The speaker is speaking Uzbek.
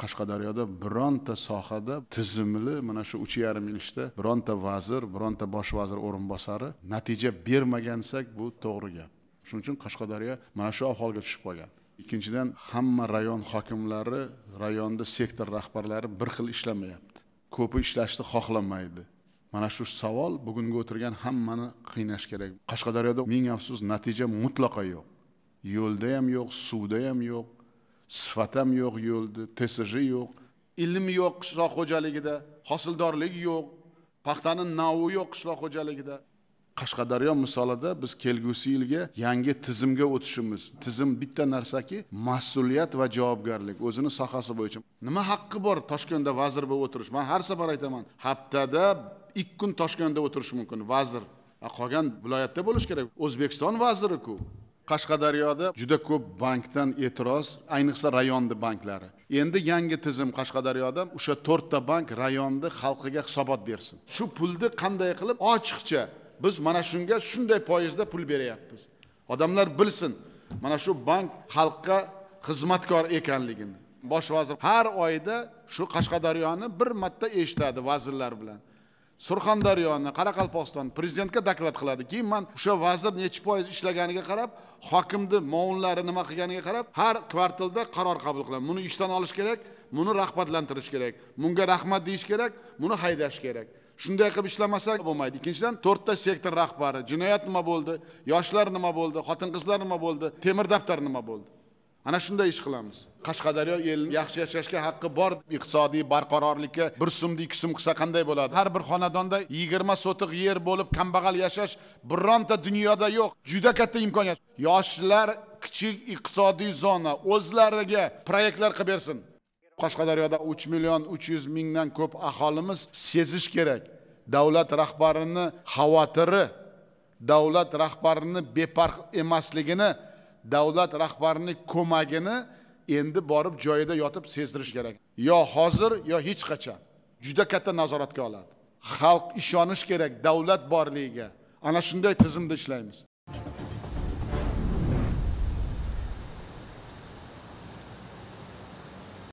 qashqadaryoda bironta sohada tizimli mana shu uch yarim yil ichida bironta vazir bironta bosh vazir o'rinbosari natija bermagansak bu to'g'ri gap shuning uchun qashqadaryo mana shu ahvolga tushib qolgan ikkinchidan hamma rayon hokimlari rayonni sektor rahbarlari bir xil ishlamayapti ko'pi ishlashni xohlamaydi mana shu savol bugungi o'tirgan hammani qiynash kerak qashqadaryoda ming afsus natija mutlaqo yo'q yo'lda ham yo'q suvda ham yo'q sifat ham yo'q yo'lni tesiji yo'q ilm yo'q qishloq xo'jaligida hosildorlik yo'q paxtani navi yo'q qishloq xo'jaligida qashqadaryo misolida biz kelgusi yilga yangi tizimga o'tishimiz tizim bitta narsaki mas'uliyat va javobgarlik o'zini sohasi bo'yicha nima haqqi bor toshkentda vazir bo'lib o'tirish man har safar aytaman haftada ikki kun toshkentda o'tirishi mumkin vazir qolgan viloyatda bo'lishi kerak o'zbekiston vaziriku qashqadaryoda juda ko'p bankdan e'tiroz ayniqsa rayonni banklari endi yangi tizim qashqadaryoda o'sha to'rtta bank rayonni xalqiga hisobot bersin shu pulni qanday qilib ochiqcha biz mana shunga shunday foizda pul beryapmiz odamlar bilsin mana shu bank xalqqa xizmatkor ekanligini bosh vazir har oyda shu qashqadaryoni bir marta eshitadi vazirlar bilan surxondaryoni qoraqalpog'iston prezidentga doklad qiladi keyin man o'sha vazir necha foiz ishlaganiga qarab hokimni mounlari nima qilganiga qarab har kvartalda qaror qabul qilaman buni ishdan olish kerak buni rag'batlantirish kerak bunga rahmat deyish kerak buni haydash kerak shunday qilib ishlamasak bo'lmaydi ikkinchidan to'rtta sektor rahbari jinoyat nima bo'ldi yoshlar nima bo'ldi xotin qizlar nima bo'ldi temir daftar nima bo'ldi ana shunday ish qilamiz qashqadaryo elini yaxshi yashashga haqqi bor iqtisodiy barqarorlikka bir so'mni ikki so'm qilsa qanday bo'ladi har bir xonadonda yigirma sotiq yer bo'lib kambag'al yashash bironta dunyoda yo'q juda katta imkoniyat yoshlar kichik iqtisodiy zona o'zlariga proyektlar qilib bersin qashqadaryoda uch million uch yuz mingdan ko'p aholimiz sezish kerak davlat rahbarini xavotiri davlat rahbarini befarq emasligini davlat rahbarining ko'magini endi borib joyida yotib sezdirish kerak yo hozir yo hech qachon juda katta nazoratga oladi xalq ishonish kerak davlat borligiga ana shunday tizimda ishlaymiz